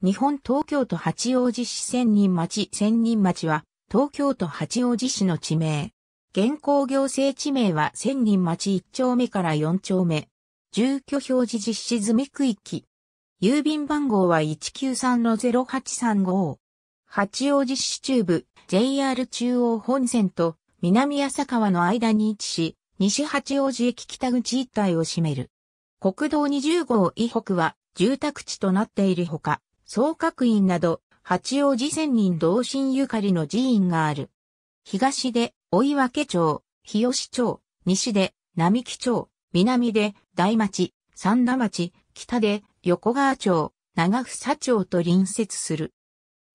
日本東京都八王子市千人町千人町は東京都八王子市の地名。現行行政地名は千人町1丁目から4丁目。住居表示実施済み区域。郵便番号は193-0835。八王子市中部 JR 中央本線と南浅川の間に位置し、西八王子駅北口一帯を占める。国道20号以北は住宅地となっているほか、総閣院など、八王子仙人同心ゆかりの寺院がある。東で、追分町、日吉町、西で、並木町、南で、大町、三田町、北で、横川町、長房町と隣接する。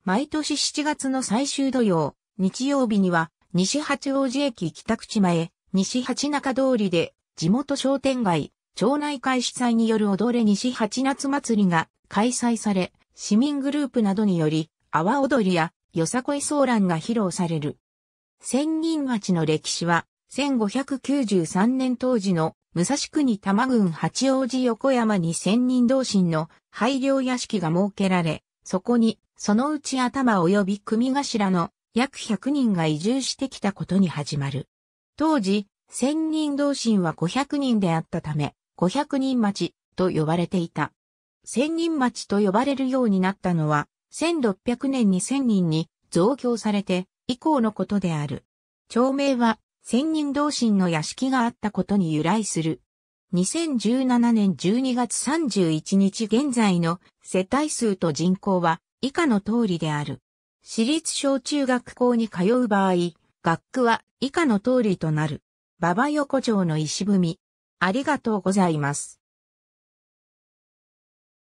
毎年7月の最終土曜、日曜日には、西八王子駅北口前、西八中通りで、地元商店街、町内会主催による踊れ西八夏祭りが開催され、市民グループなどにより、阿波踊りやよさこい騒乱が披露される。千人町の歴史は、1593年当時の武蔵国多摩郡八王子横山に千人同心の廃慮屋敷が設けられ、そこに、そのうち頭及び組頭の約100人が移住してきたことに始まる。当時、千人同心は500人であったため、500人町と呼ばれていた。千人町と呼ばれるようになったのは、1600年に千人に増強されて以降のことである。町名は、千人同心の屋敷があったことに由来する。2017年12月31日現在の世帯数と人口は以下の通りである。私立小中学校に通う場合、学区は以下の通りとなる。馬場横丁の石踏み。ありがとうございます。